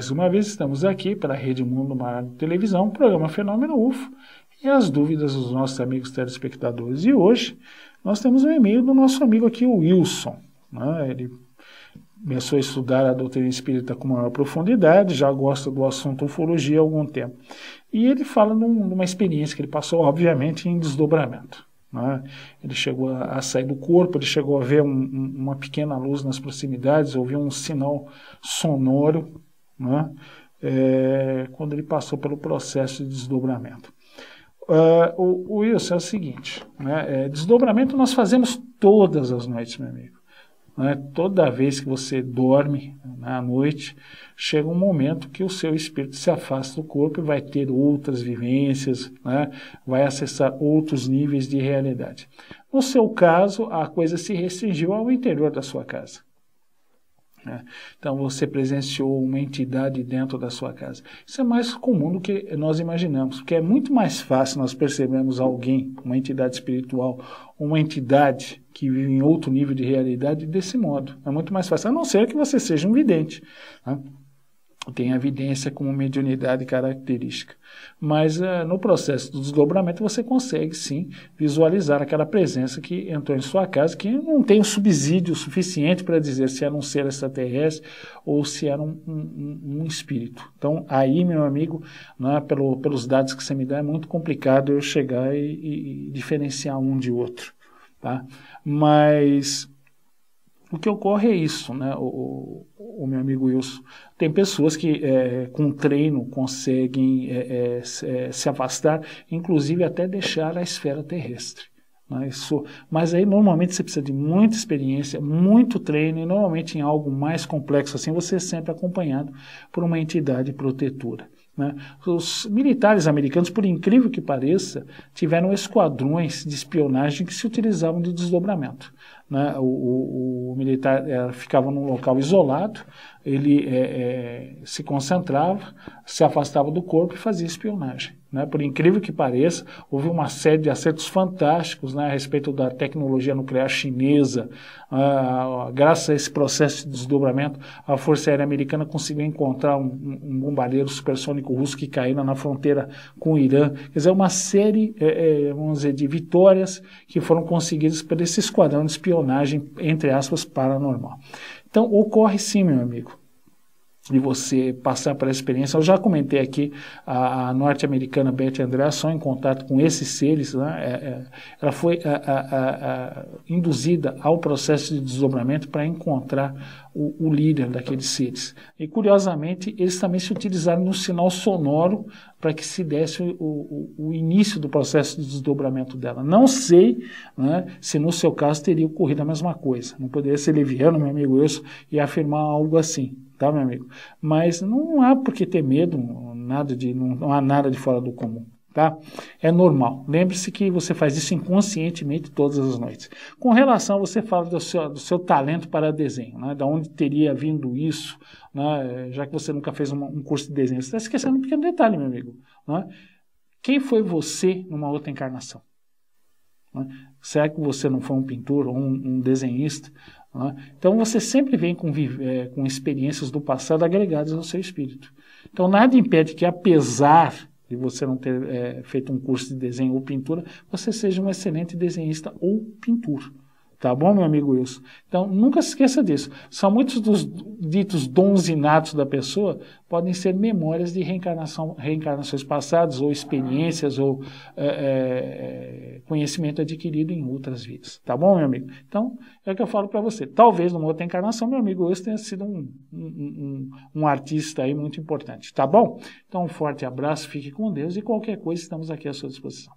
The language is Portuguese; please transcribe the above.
Mais uma vez estamos aqui para a Rede Mundo Marado Televisão, programa Fenômeno UFO e as dúvidas dos nossos amigos telespectadores. E hoje nós temos um e-mail do nosso amigo aqui, o Wilson. Né? Ele começou a estudar a doutrina espírita com maior profundidade, já gosta do assunto ufologia há algum tempo. E ele fala de uma experiência que ele passou, obviamente, em desdobramento. Né? Ele chegou a, a, sair do corpo, ele chegou a ver um, um, uma pequena luz nas proximidades, ouviu um sinal sonoro né? é, quando ele passou pelo processo de desdobramento. Uh, o, o Wilson, é o seguinte, né? é, desdobramento nós fazemos todas as noites, meu amigo. Né? Toda vez que você dorme na né, noite, chega um momento que o seu espírito se afasta do corpo e vai ter outras vivências, né? vai acessar outros níveis de realidade. No seu caso, a coisa se restringiu ao interior da sua casa. Né? Então você presenciou uma entidade dentro da sua casa. Isso é mais comum do que nós imaginamos, porque é muito mais fácil nós percebermos alguém, uma entidade espiritual, uma entidade que vive em outro nível de realidade desse modo. É muito mais fácil, a não ser que você seja um vidente. Né? tem evidência como mediunidade característica. Mas uh, no processo do desdobramento você consegue sim visualizar aquela presença que entrou em sua casa, que não tem o um subsídio suficiente para dizer se era um ser extraterrestre ou se era um, um, um espírito. Então aí, meu amigo, né, pelo, pelos dados que você me dá, é muito complicado eu chegar e, e, e diferenciar um de outro. Tá? Mas o que ocorre é isso, né, o, o, o meu amigo Wilson. Tem pessoas que é, com treino conseguem é, é, é, se afastar, inclusive até deixar a esfera terrestre. Né, isso, mas aí normalmente você precisa de muita experiência, muito treino, e normalmente em algo mais complexo assim você é sempre acompanhado por uma entidade protetora. Né? Os militares americanos, por incrível que pareça, tiveram esquadrões de espionagem que se utilizavam de desdobramento. Né? O, o, o, militar é, ficava num local isolado, ele é, é, se concentrava, se afastava do corpo e fazia espionagem. Né? Por incrível que pareça, houve uma série de acertos fantásticos né, a respeito da tecnologia nuclear chinesa. Ah, graças a esse processo de desdobramento, a Força Aérea Americana conseguiu encontrar um, um bombardeiro supersônico russo que caiu na fronteira com o Irã. Quer dizer, uma série é, é, vamos dizer, de vitórias que foram conseguidas por esse esquadrão de espionagem, entre aspas, paranormal. Então, ocorre sim, meu amigo de você passar pela experiência. Eu já comentei aqui, a, a norte-americana Beth André, só em contato com esses seres, né, é, é, ela foi a, a, induzida ao processo de desdobramento para encontrar o, o, líder daqueles seres. E, curiosamente, eles também se utilizaram no sinal sonoro para que se desse o, o, o, início do processo de desdobramento dela. Não sei né, se, no seu caso, teria ocorrido a mesma coisa. Não poderia ser leviano, meu amigo Wilson, e afirmar algo assim tá, meu amigo? Mas não há por que ter medo, nada de, não, não há nada de fora do comum. Tá? É normal. Lembre-se que você faz isso inconscientemente todas as noites. Com relação, você fala do seu, do seu talento para desenho, né? da onde teria vindo isso, né? já que você nunca fez uma, um curso de desenho. Você está esquecendo um pequeno detalhe, meu amigo. Né? Quem foi você numa outra encarnação? Né? Se é que você não foi um pintor ou um, um desenhista, né? então você sempre vem com, é, com experiências do passado agregadas ao seu espírito. Então nada impede que, apesar de você não ter é, feito um curso de desenho ou pintura, você seja um excelente desenhista ou pintor. Tá bom, meu amigo Wilson? Então, nunca se esqueça disso. São muitos dos ditos dons inatos da pessoa, podem ser memórias de reencarnação, reencarnações passadas, ou experiências, ou é, é, conhecimento adquirido em outras vidas. Tá bom, meu amigo? Então, é o que eu falo para você. Talvez numa outra encarnação, meu amigo Wilson tenha sido um, um, um, um artista aí muito importante. Tá bom? Então, um forte abraço, fique com Deus e qualquer coisa, estamos aqui à sua disposição.